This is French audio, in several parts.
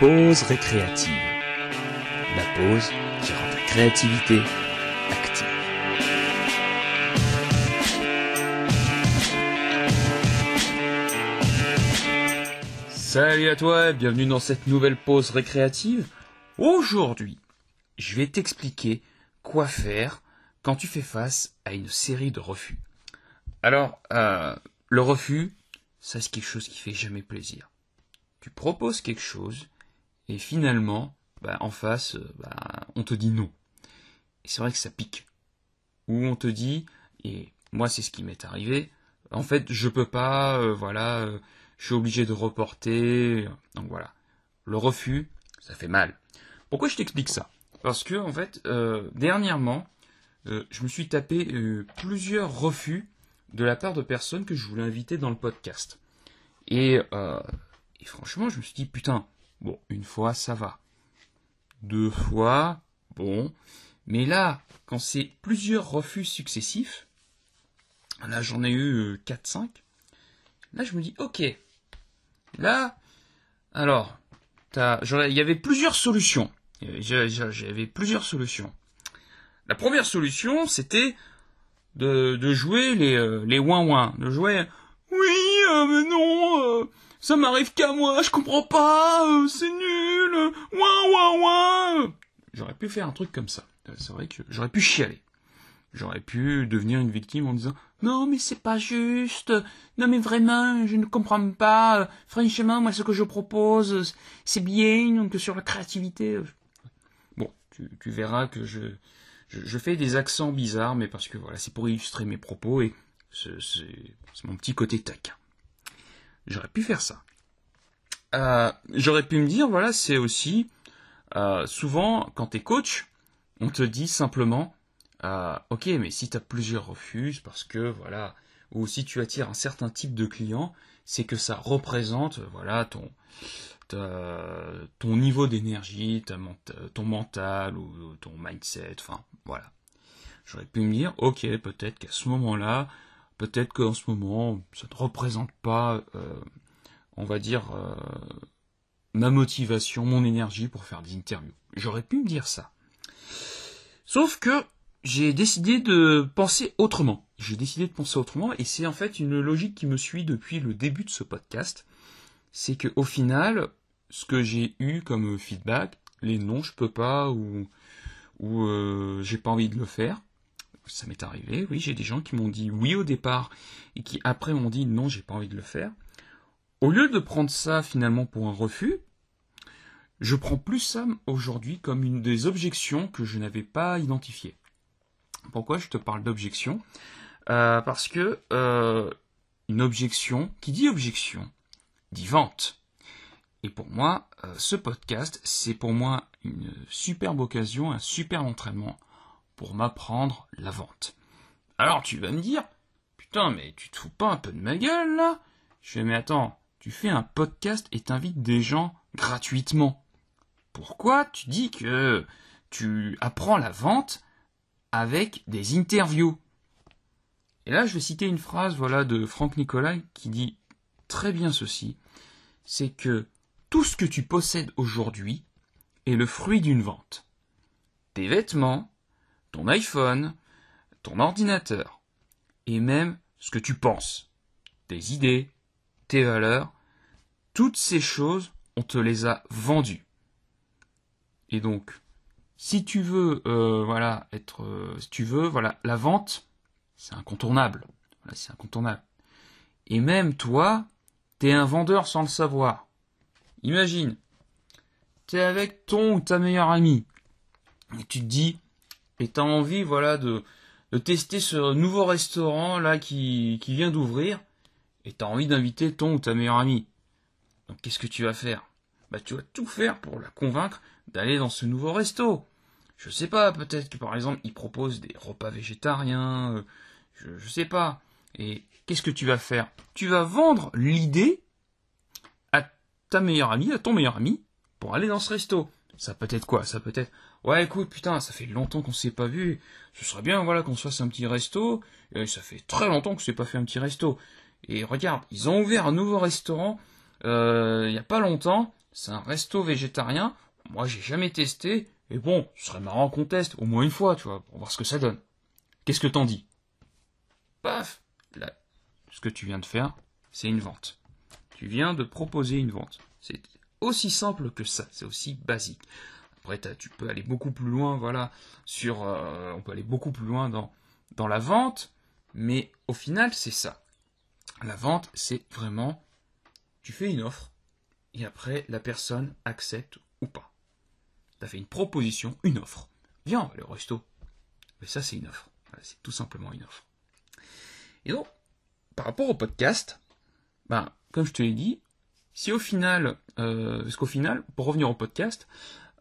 pause récréative. La pause qui rend la créativité active. Salut à toi et bienvenue dans cette nouvelle pause récréative. Aujourd'hui, je vais t'expliquer quoi faire quand tu fais face à une série de refus. Alors, euh, le refus, ça c'est quelque chose qui fait jamais plaisir. Tu proposes quelque chose, et finalement, bah, en face, euh, bah, on te dit non. Et c'est vrai que ça pique. Ou on te dit, et moi c'est ce qui m'est arrivé, en fait je peux pas, euh, voilà, euh, je suis obligé de reporter. Donc voilà. Le refus, ça fait mal. Pourquoi je t'explique ça Parce que en fait, dernièrement, je me suis tapé plusieurs refus de la part de personnes que je voulais inviter dans le podcast. Et, et franchement, je me suis dit, putain, Bon, une fois, ça va. Deux fois, bon. Mais là, quand c'est plusieurs refus successifs, là j'en ai eu 4-5, euh, là je me dis, ok, là, alors, il y avait plusieurs solutions. J'avais plusieurs solutions. La première solution, c'était de, jouer les, euh, les de jouer oui, euh, mais non, ça m'arrive qu'à moi, je comprends pas, euh, c'est nul, euh, ouin ouin J'aurais pu faire un truc comme ça. Euh, c'est vrai que j'aurais pu chialer. J'aurais pu devenir une victime en disant non mais c'est pas juste, non mais vraiment je ne comprends pas. Franchement moi ce que je propose c'est bien donc sur la créativité. Bon tu, verras que je, je, fais des accents bizarres mais parce que voilà c'est pour illustrer mes propos et c'est mon petit côté taquin. J'aurais pu faire ça. Euh, j'aurais pu me dire, voilà, c'est aussi euh, souvent quand tu es coach, on te dit simplement, euh, ok, mais si tu as plusieurs refus, parce que voilà, ou si tu attires un certain type de client, c'est que ça représente, voilà, ton, ton niveau d'énergie, ton mental ou ton mindset, enfin, voilà. J'aurais pu me dire, ok, peut-être qu'à ce moment-là, peut-être qu'en ce moment, ça ne représente pas, euh, on va dire, euh, ma motivation, mon énergie pour faire des interviews. J'aurais pu me dire ça. Sauf que j'ai décidé de penser autrement. J'ai décidé de penser autrement et c'est en fait une logique qui me suit depuis le début de ce podcast. C'est qu'au final, ce que j'ai eu comme feedback, les non je peux pas ou ou euh, j'ai pas envie de le faire, ça m'est arrivé, oui, j'ai des gens qui m'ont dit oui au départ et qui après m'ont dit non, j'ai pas envie de le faire. Au lieu de prendre ça finalement pour un refus, je prends plus ça aujourd'hui comme une des objections que je n'avais pas identifiées. Pourquoi je te parle d'objection euh, Parce que euh, une objection, qui dit objection, dit vente. Et pour moi, euh, ce podcast, c'est pour moi une superbe occasion, un super entraînement pour m'apprendre la vente. Alors tu vas me dire, putain, mais tu te fous pas un peu de ma gueule là Je vais mais attends, tu fais un podcast et t'invites des gens gratuitement. Pourquoi tu dis que tu apprends la vente avec des interviews Et là, je vais citer une phrase voilà de Franck nicolas qui dit très bien ceci c'est que tout ce que tu possèdes aujourd'hui est le fruit d'une vente. Tes vêtements, ton iPhone, ton ordinateur, et même ce que tu penses, tes idées, tes valeurs, toutes ces choses, on te les a vendues. Et donc, si tu veux, euh, voilà, être, euh, si tu veux, voilà, la vente, c'est incontournable. Voilà, c'est incontournable. Et même toi, t'es un vendeur sans le savoir. Imagine, t'es avec ton ou ta meilleure amie, et tu te dis, et t'as envie, voilà, de, tester ce nouveau restaurant là qui, vient d'ouvrir. Et t'as envie d'inviter ton ou ta meilleure amie. Donc qu'est-ce que tu vas faire Bah tu vas tout faire pour la convaincre d'aller dans ce nouveau resto. Je sais pas, peut-être que par exemple il propose des repas végétariens, euh, je, je sais pas. Et qu'est-ce que tu vas faire Tu vas vendre l'idée à ta meilleure amie, à ton meilleur ami, pour aller dans ce resto. Ça peut être quoi Ça peut être Ouais, écoute, putain, ça fait longtemps qu'on s'est pas vu. Ce serait bien, voilà, qu'on se fasse un petit resto. Et ça fait très longtemps que s'est pas fait un petit resto. Et regarde, ils ont ouvert un nouveau restaurant euh, il n'y a pas longtemps. C'est un resto végétarien. Moi, j'ai jamais testé. Et bon, ce serait marrant qu'on teste, au moins une fois, tu vois, pour voir ce que ça donne. Qu'est-ce que t'en dis Paf Là, ce que tu viens de faire, c'est une vente. Tu viens de proposer une vente. C'est aussi simple que ça, c'est aussi basique. Après, tu peux aller beaucoup plus loin, voilà, sur, euh, on peut aller beaucoup plus loin dans, dans la vente, mais au final, c'est ça. La vente, c'est vraiment, tu fais une offre, et après, la personne accepte ou pas. Tu as fait une proposition, une offre. Viens, le resto. Mais ça, c'est une offre. c'est tout simplement une offre. Et donc, par rapport au podcast, ben, comme je te l'ai dit, si au final, euh, parce qu'au final, pour revenir au podcast,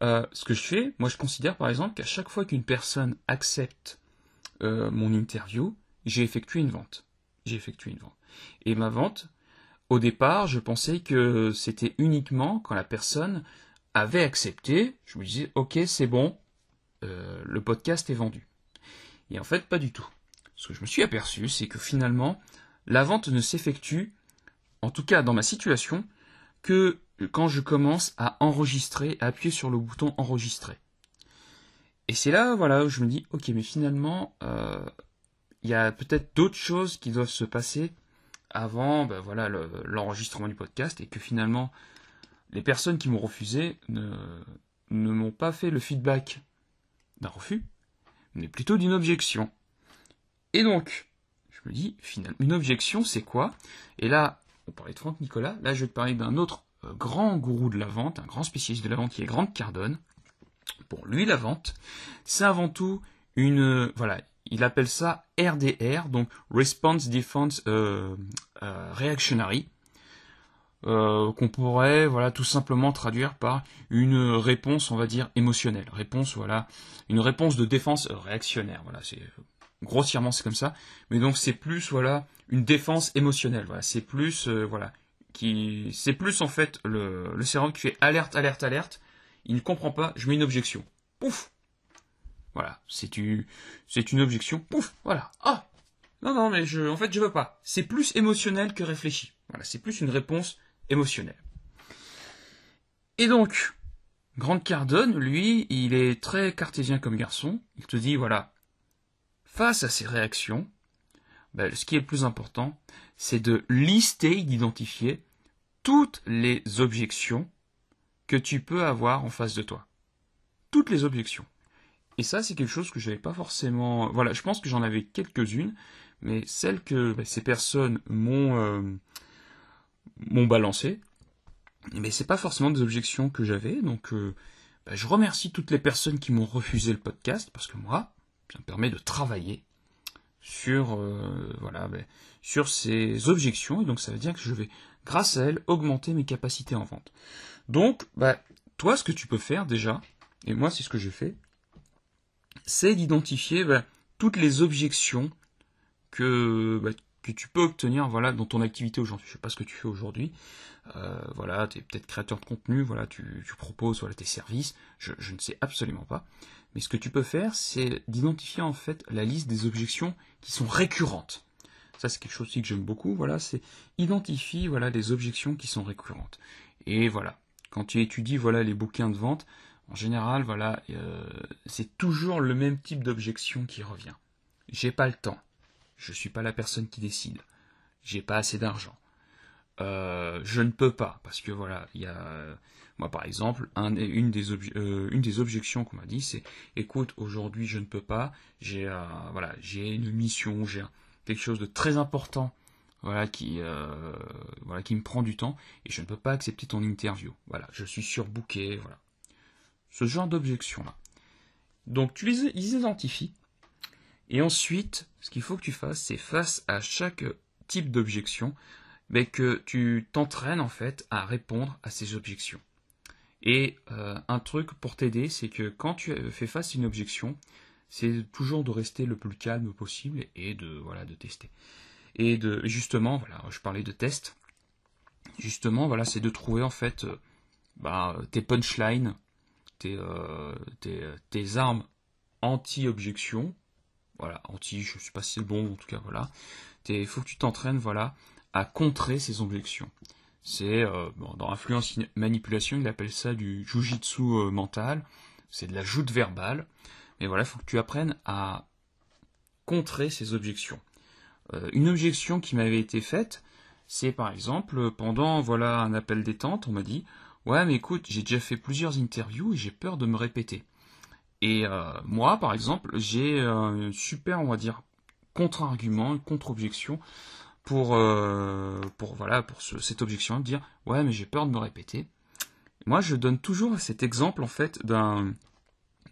euh, ce que je fais, moi je considère par exemple qu'à chaque fois qu'une personne accepte euh, mon interview, j'ai effectué une vente. J'ai effectué une vente. Et ma vente, au départ, je pensais que c'était uniquement quand la personne avait accepté, je me disais, ok, c'est bon, euh, le podcast est vendu. Et en fait, pas du tout. Ce que je me suis aperçu, c'est que finalement, la vente ne s'effectue, en tout cas dans ma situation, que quand je commence à enregistrer, à appuyer sur le bouton enregistrer. Et c'est là, voilà, où je me dis, ok, mais finalement, euh, il y a peut-être d'autres choses qui doivent se passer avant, ben voilà, l'enregistrement du podcast, et que finalement, les personnes qui m'ont refusé ne, ne m'ont pas fait le feedback d'un refus, mais plutôt d'une objection. Et donc, je me dis, finalement, une objection, c'est quoi Et là, on parlait de Franck Nicolas, là je vais te parler d'un autre grand gourou de la vente, un grand spécialiste de la vente qui est Grant Cardone. Pour lui, la vente, c'est avant tout une, euh, voilà, il appelle ça RDR, donc Response Defense euh, euh, Reactionary, qu'on pourrait, voilà, tout simplement traduire par une réponse, on va dire, émotionnelle, réponse, voilà, une réponse de défense réactionnaire, voilà, c'est grossièrement c'est comme ça, mais donc c'est plus, voilà, une défense émotionnelle, voilà, c'est plus, voilà, c'est plus en fait le, sérum qui fait alerte, alerte, alerte. Il ne comprend pas, je mets une objection. Pouf Voilà, c'est une, objection. Pouf Voilà. Ah Non, non, mais je, en fait, je veux pas. C'est plus émotionnel que réfléchi. Voilà, c'est plus une réponse émotionnelle. Et donc, Grand Cardone, lui, il est très cartésien comme garçon. Il te dit, voilà, face à ces réactions, ben, ce qui est le plus important, c'est de lister et d'identifier toutes les objections que tu peux avoir en face de toi. Toutes les objections. Et ça, c'est quelque chose que je n'avais pas forcément. Voilà, je pense que j'en avais quelques-unes, mais celles que bah, ces personnes m'ont euh, balancées, m'ont balancé, mais c'est pas forcément des objections que j'avais. Donc, euh, bah, je remercie toutes les personnes qui m'ont refusé le podcast parce que moi, ça me permet de travailler sur, euh, voilà, ben, sur ces objections, et donc ça veut dire que je vais, grâce à elles, augmenter mes capacités en vente. Donc, bah toi, ce que tu peux faire déjà, et moi c'est ce que je fais, c'est d'identifier ben, toutes les objections que, que tu peux obtenir voilà, dans ton activité aujourd'hui. Je ne sais pas ce que tu fais aujourd'hui. Euh, voilà, tu es peut-être créateur de contenu, voilà, tu, proposes voilà, tes services, je, ne sais absolument pas. Mais ce que tu peux faire, c'est d'identifier en fait la liste des objections qui sont récurrentes. Ça, c'est quelque chose aussi que j'aime beaucoup. Voilà, c'est identifier, voilà les objections qui sont récurrentes. Et voilà, quand tu étudies voilà les bouquins de vente, en général, voilà, euh, c'est toujours le même type d'objection qui revient. J'ai pas le temps. Je suis pas la personne qui décide. J'ai pas assez d'argent. Euh, je ne peux pas parce que voilà, il y a par exemple, euh, une, des objections qu'on m'a dit, c'est écoute, aujourd'hui je ne peux pas, j'ai euh, voilà, j'ai une mission, j'ai quelque chose de très important, voilà qui euh, voilà qui me prend du temps et je ne peux pas accepter ton interview. Voilà, je suis surbooké, voilà. Ce genre d'objection là. Donc tu les, les identifies et ensuite, ce qu'il faut que tu fasses, c'est face à chaque type d'objection, mais que tu t'entraînes en fait à répondre à ces objections. Et euh, un truc pour t'aider, c'est que quand tu euh, fais face à une objection, c'est toujours de rester le plus calme possible et de voilà de tester. Et de justement, voilà, je parlais de test. Justement, voilà, c'est de trouver en fait euh, bah, tes punchlines, tes, armes anti-objection. Voilà, anti, je ne sais pas si c'est bon, en tout cas, voilà. Il faut que tu t'entraînes, voilà, à contrer ces objections. C'est euh, dans influence manipulation, il appelle ça du jujitsu euh, mental. C'est de la joute verbale. Mais voilà, il faut que tu apprennes à contrer ces objections. Euh, une objection qui m'avait été faite, c'est par exemple pendant voilà un appel détente, on m'a dit ouais mais écoute j'ai déjà fait plusieurs interviews et j'ai peur de me répéter. Et moi par exemple j'ai un super on va dire contre-argument, contre-objection pour, euh, pour, voilà, pour cette objection, de dire ouais mais j'ai peur de me répéter. Moi je donne toujours cet exemple en fait d'un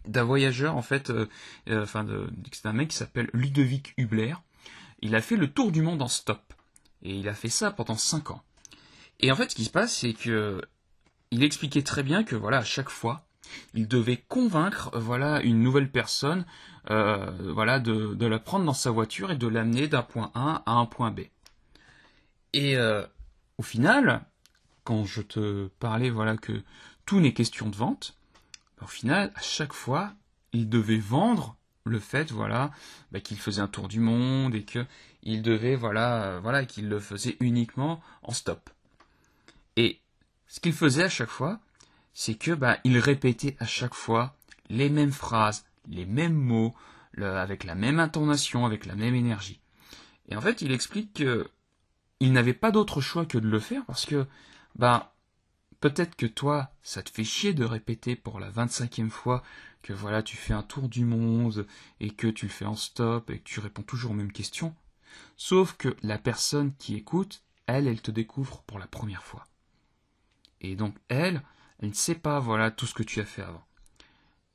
d'un voyageur en fait, euh, euh enfin c'est un mec qui s'appelle Ludovic Hubler. Il a fait le tour du monde en stop et il a fait ça pendant 5 ans. Et en fait ce qui se passe c'est que il expliquait très bien que voilà à chaque fois il devait convaincre voilà une nouvelle personne euh, voilà de, de, la prendre dans sa voiture et de l'amener d'un point A à un point B. Et euh, au final, quand je te parlais voilà que tout n'est question de vente, au final, à chaque fois, il devait vendre le fait voilà bah, qu'il faisait un tour du monde et que il devait voilà euh, voilà qu'il le faisait uniquement en stop. Et ce qu'il faisait à chaque fois, c'est que bah, il répétait à chaque fois les mêmes phrases, les mêmes mots, avec la même intonation, avec la même énergie. Et en fait, il explique que il n'avait pas d'autre choix que de le faire parce que, ben, peut-être que toi, ça te fait chier de répéter pour la 25e fois que voilà, tu fais un tour du monde et que tu le fais en stop et que tu réponds toujours aux mêmes questions. Sauf que la personne qui écoute, elle, elle te découvre pour la première fois. Et donc, elle, elle ne sait pas, voilà, tout ce que tu as fait avant.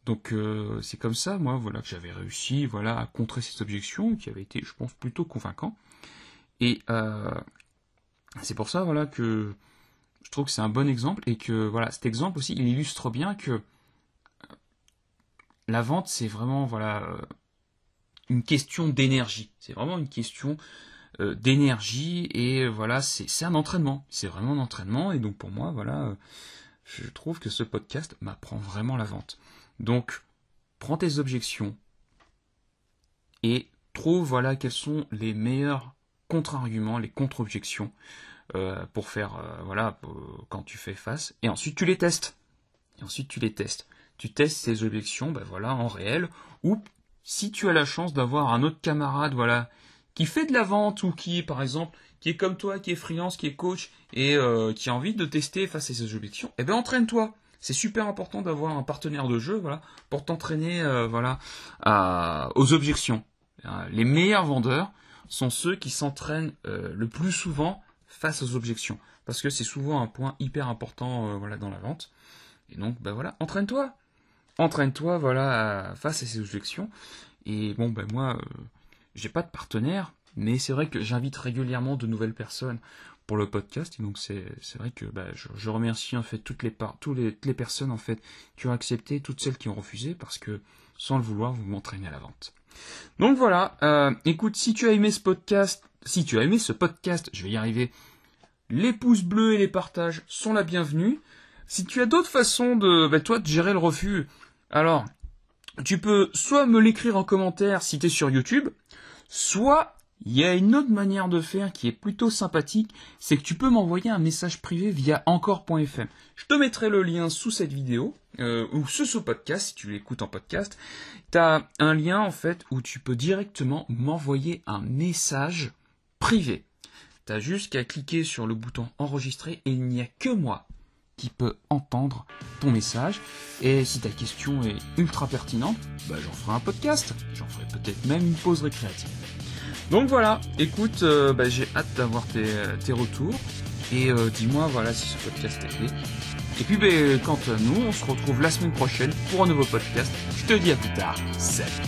Donc euh, c'est comme ça, moi, voilà, que j'avais réussi, voilà, à contrer cette objection, qui avait été, je pense, plutôt convaincant. Et euh, c'est pour ça voilà, que je trouve que c'est un bon exemple et que voilà, cet exemple aussi, il illustre bien que euh, la vente, c'est vraiment voilà, euh, une question d'énergie. C'est vraiment une question d'énergie et voilà, c'est un entraînement. C'est vraiment un entraînement et donc pour moi, voilà, je trouve que ce podcast m'apprend vraiment la vente. Donc, prends tes objections et trouve voilà quelles sont les meilleures contre-arguments, les contre-objections euh, pour faire euh, voilà euh, quand tu fais face. Et ensuite tu les tests. Et ensuite tu les tests. Tu testes ces objections, ben voilà, en réel, ou si tu as la chance d'avoir un autre camarade, voilà, qui fait de la vente ou qui, par exemple, qui est comme toi, qui est freelance, qui est coach et qui a envie de tester face à ces objections, eh bien entraîne-toi. C'est super important d'avoir un partenaire de jeu, voilà, pour t'entraîner, voilà, aux objections. Les meilleurs vendeurs, sont ceux qui s'entraînent euh, le plus souvent face aux objections. Parce que c'est souvent un point hyper important euh, voilà, dans la vente. Et donc, bah voilà, entraîne-toi. Entraîne-toi voilà, face à ces objections. Et bon, ben moi, je euh, j'ai pas de partenaire, mais c'est vrai que j'invite régulièrement de nouvelles personnes pour le podcast. Et donc, c'est, vrai que bah, je, remercie en fait toutes les, toutes les, personnes en fait qui ont accepté, toutes celles qui ont refusé, parce que sans le vouloir, vous m'entraînez à la vente. Donc voilà, euh, écoute, si tu as aimé ce podcast, si tu as aimé ce podcast, je vais y arriver, les pouces bleus et les partages sont la bienvenue. Si tu as d'autres façons de, ben, toi, de gérer le refus, alors, tu peux soit me l'écrire en commentaire si tu es sur YouTube, soit il y a une autre manière de faire qui est plutôt sympathique, c'est que tu peux m'envoyer un message privé via encore.fm. Je te mettrai le lien sous cette vidéo, euh, ou sous ce podcast, si tu l'écoutes en podcast. Tu as un lien en fait où tu peux directement m'envoyer un message privé. Tu as juste qu'à cliquer sur le bouton enregistrer et il n'y a que moi qui peut entendre ton message. Et si ta question est ultra pertinente, bah, j'en ferai un podcast. J'en ferai peut-être même une pause récréative. Donc voilà, écoute, euh, bah, j'ai hâte d'avoir tes, retours. Et euh, dis-moi voilà si ce podcast t'a plu. Et puis bah, quant à nous, on se retrouve la semaine prochaine pour un nouveau podcast. Je te dis à plus tard. Salut